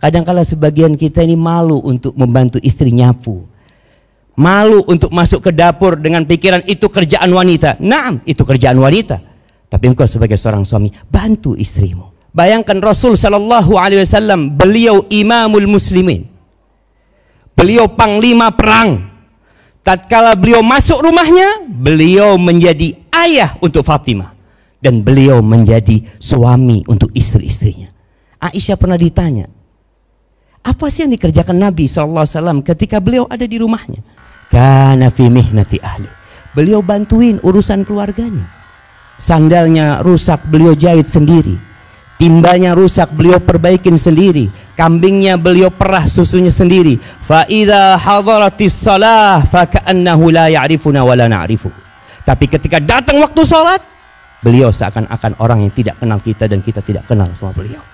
Kadangkala sebagian kita ini malu untuk membantu istri nyapu. Malu untuk masuk ke dapur dengan pikiran itu kerjaan wanita. Naam, itu kerjaan wanita. Tapi engkau sebagai seorang suami, bantu istrimu. Bayangkan Rasul Shallallahu Alaihi Wasallam, beliau Imamul Muslimin, beliau panglima perang. Tatkala beliau masuk rumahnya, beliau menjadi ayah untuk Fatimah dan beliau menjadi suami untuk istri-istrinya. Aisyah pernah ditanya, apa sih yang dikerjakan Nabi SAW ketika beliau ada di rumahnya? Karena fimih nanti ahli. Beliau bantuin urusan keluarganya. Sandalnya rusak, beliau jahit sendiri. Timbanya rusak, beliau perbaikin sendiri. Kambingnya beliau perah susunya sendiri. Fa hadaratis salah fa la ya'rifuna wa la na'rifu. Tapi ketika datang waktu sholat, beliau seakan-akan orang yang tidak kenal kita dan kita tidak kenal sama beliau.